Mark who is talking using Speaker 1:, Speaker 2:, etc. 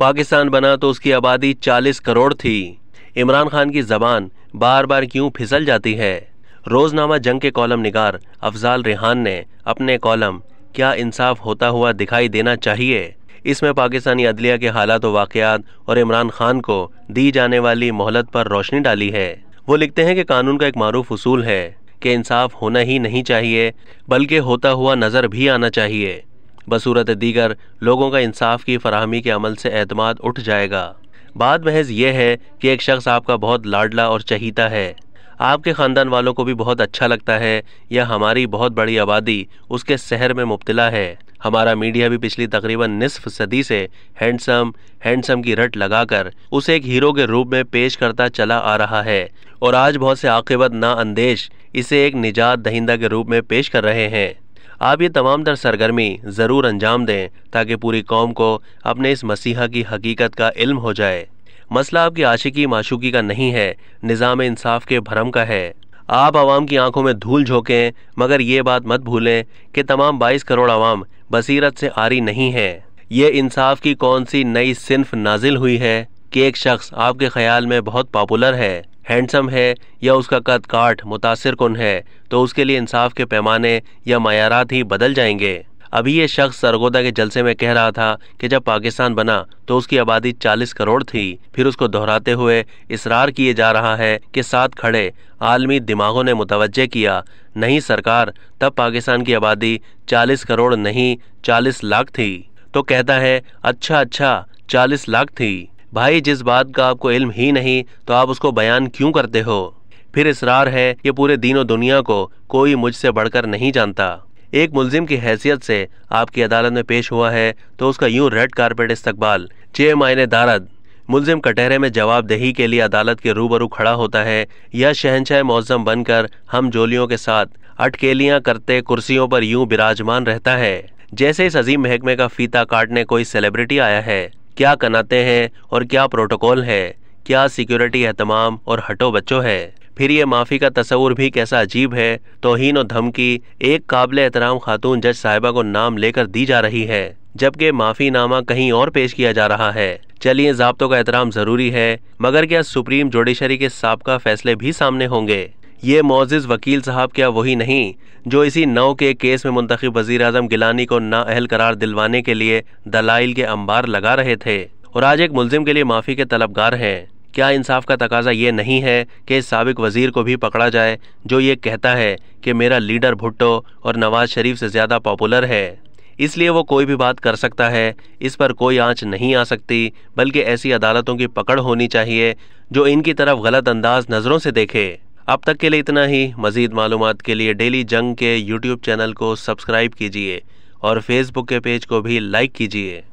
Speaker 1: पाकिस्तान बना तो उसकी आबादी 40 करोड़ थी इमरान खान की जबान बार बार क्यों फिसल जाती है रोजनामा जंग के कॉलम निगार अफजाल रेहान ने अपने कॉलम क्या इंसाफ होता हुआ दिखाई देना चाहिए इसमें पाकिस्तानी अदलिया के हालात तो वाक़ात और इमरान खान को दी जाने वाली मोहलत पर रोशनी डाली है वो लिखते हैं कि कानून का एक मरूफ उसूल है कि इंसाफ होना ही नहीं चाहिए बल्कि होता हुआ नज़र भी आना चाहिए बसूरत दीगर लोगों का इंसाफ की फरहमी के अमल से अतमाद उठ जाएगा बात महज यह है कि एक शख्स आपका बहुत लाडला और चहीता है आपके ख़ानदान वालों को भी बहुत अच्छा लगता है यह हमारी बहुत बड़ी आबादी उसके शहर में मुबतला है हमारा मीडिया भी पिछली तकरीबन निसफ सदी से हैंडसम हैंडसम की रट लगाकर उसे एक हीरो के रूप में पेश करता चला आ रहा है और आज बहुत से आकबत ना अंदेश इसे एक निजात दहिंदा के रूप में पेश कर रहे हैं आप ये तमाम तर सरगर्मी ज़रूर अंजाम दें ताकि पूरी कौम को अपने इस मसीहा की हकीकत का इल्म हो जाए मसला आपकी आशिकी माशूकी का नहीं है निज़ाम इंसाफ के भरम का है आप आवाम की आंखों में धूल झोंकें मगर ये बात मत भूलें कि तमाम 22 करोड़ आवाम बसीरत से आरी नहीं है ये इंसाफ की कौन सी नई सिंफ नाजिल हुई है कि एक शख्स आपके ख्याल में बहुत पॉपुलर है हैंडसम है या उसका कद काठ मुतासर कन है तो उसके लिए इंसाफ के पैमाने या मैारात ही बदल जाएंगे अभी ये शख्स सरगोदा के जलसे में कह रहा था कि जब पाकिस्तान बना तो उसकी आबादी 40 करोड़ थी फिर उसको दोहराते हुए इसरार किए जा रहा है कि साथ खड़े आलमी दिमागों ने मुतवजह किया नहीं सरकार तब पाकिस्तान की आबादी 40 करोड़ नहीं 40 लाख थी तो कहता है अच्छा अच्छा 40 लाख थी भाई जिस बात का आपको इल्म ही नहीं तो आप उसको बयान क्यों करते हो फिर इसरार है कि पूरे दिनों दुनिया को कोई मुझसे बढ़कर नहीं जानता एक मुलजिम की हैसियत से आपकी अदालत में पेश हुआ है तो उसका यूं रेड कारपेट इस्तकबाल जे मायने दारद मुलजिम कटहरे में जवाबदेही के लिए अदालत के रूबरू खड़ा होता है या शहनशाह मौजम बनकर हम जोलियों के साथ अटकेलियां करते कुर्सियों पर यूं विराजमान रहता है जैसे इस अजीम महकमे का फीता काटने कोई सेलिब्रिटी आया है क्या कनाते हैं और क्या प्रोटोकॉल है क्या सिक्योरिटी अहतमाम और हटो बच्चों है फिर ये माफ़ी का तस्वूर भी कैसा अजीब है तोहन और धमकी एक काबिल एहतराम खातून जज साहिबा को नाम लेकर दी जा रही है जबकि माफ़ीनामा कहीं और पेश किया जा रहा है चलिए जब्तों का एहतराम ज़रूरी है मगर क्या सुप्रीम जुडिशरी के सबका फैसले भी सामने होंगे ये मोजिज़ वकील साहब क्या वही नहीं जो इसी नौ के केस में मुंतखब वज़ी अजम गिलानी को ना अहल करार दिलवाने के लिए दलाइल के अंबार लगा रहे थे और आज एक मुलजिम के लिए माफ़ी के तलबगार हैं क्या इंसाफ का तकाजा ये नहीं है कि इस सबक वज़ीर को भी पकड़ा जाए जो ये कहता है कि मेरा लीडर भुट्टो और नवाज़ शरीफ से ज़्यादा पॉपुलर है इसलिए वो कोई भी बात कर सकता है इस पर कोई आंच नहीं आ सकती बल्कि ऐसी अदालतों की पकड़ होनी चाहिए जो इनकी तरफ गलत अंदाज नज़रों से देखे अब तक के लिए इतना ही मज़ीद मालूम के लिए डेली जंग के यूट्यूब चैनल को सब्सक्राइब कीजिए और फेसबुक के पेज को भी लाइक कीजिए